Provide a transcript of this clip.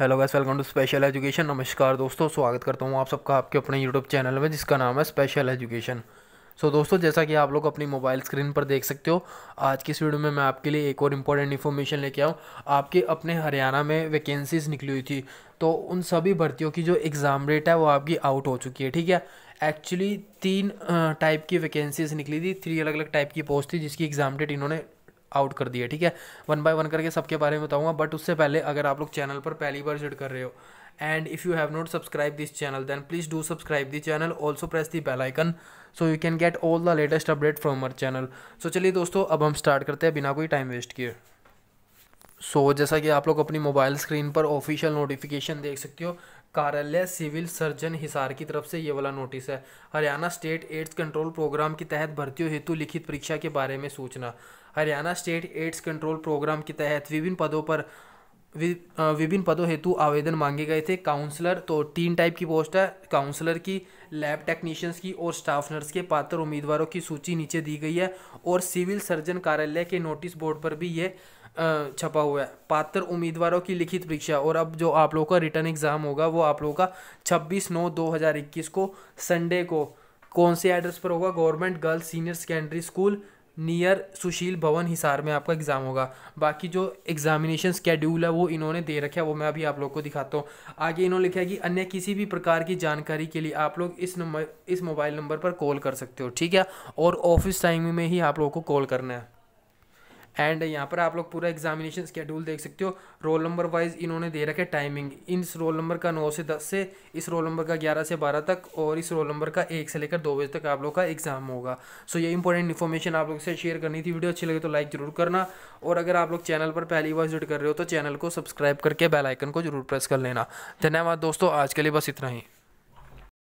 hello guys welcome to special education नमस्कार दोस्तों स्वागत करता हूँ आप सबका आपके अपने यूट्यूब चैनल में जिसका नाम है स्पेशल एजुकेशन सो दोस्तों जैसा कि आप लोग अपनी मोबाइल स्क्रीन पर देख सकते हो आज की इस वीडियो में मैं आपके लिए एक और इम्पोर्टेंट इन्फॉर्मेशन लेके आऊँ आपके अपने हरियाणा में वैकेंसीज़ निकली हुई थी तो उन सभी भर्तियों की जो एग्ज़ाम डेट है वो आपकी आउट हो चुकी है ठीक है एक्चुअली तीन टाइप की वैकेंसीज़ निकली थी थ्री अलग अलग टाइप की पोस्ट थी जिसकी एग्ज़ाम डेट इन्होंने आउट कर दिया ठीक है वन बाय वन करके सबके बारे में बताऊंगा बट उससे पहले अगर आप लोग चैनल पर पहली बार जिड कर रहे हो and if you have not subscribe this channel then please do subscribe this channel also press the bell so you can get all the latest update from our channel so चलिए दोस्तों अब हम start करते हैं बिना कोई time waste किए सो so, जैसा कि आप लोग अपनी मोबाइल स्क्रीन पर ऑफिशियल नोटिफिकेशन देख सकते हो कार्यालय सिविल सर्जन हिसार की तरफ से ये वाला नोटिस है Haryana state AIDS control program के तहत भर्तियों हेतु लिखित परीक्षा के बारे में सूचना Haryana state AIDS control program के तहत विभिन्न पदों पर विभिन्न पदों हेतु आवेदन मांगे गए थे काउंसलर तो तीन टाइप की पोस्ट है काउंसलर की लैब टेक्नीशियंस की और स्टाफ नर्स के पात्र उम्मीदवारों की सूची नीचे दी गई है और सिविल सर्जन कार्यालय के नोटिस बोर्ड पर भी ये छपा हुआ है पात्र उम्मीदवारों की लिखित परीक्षा और अब जो आप लोगों का रिटर्न एग्ज़ाम होगा वो आप लोगों का छब्बीस नौ दो हज़ार इक्कीस को संडे को कौन से एड्रेस पर होगा government girls senior secondary school near Sushil Bhawan Hisar में आपका एग्ज़ाम होगा बाकी जो एग्जामिनेशन स्केड्यूल है वो इन्होंने दे रखा है वो मैं अभी आप लोग को दिखाता हूँ आगे इन्होंने लिखा है कि अन्य किसी भी प्रकार की जानकारी के लिए आप लोग इस नंबर इस मोबाइल नंबर पर कॉल कर सकते हो ठीक है और ऑफिस टाइम में ही आप लोगों को कॉल करना है एंड यहाँ पर आप लोग पूरा एग्जामिनेशन स्केड्यूल देख सकते हो रोल नंबर वाइज इन्होंने दे रखे टाइमिंग इस रोल नंबर का नौ से दस से इस रोल नंबर का ग्यारह से बारह तक और इस रोल नंबर का एक से लेकर दो बजे तक आप लोग का एग्जाम होगा सो so, ये इंपॉर्टेंट इन्फॉर्मेशन आप लोग से शेयर करनी थी वीडियो अच्छी लगे तो लाइक जरूर करना और अगर आप लोग चैनल पर पहली बार विजिट कर रहे हो तो चैनल को सब्सक्राइब करके बेलाइकन को जरूर प्रेस कर लेना धन्यवाद दोस्तों आज के लिए बस इतना ही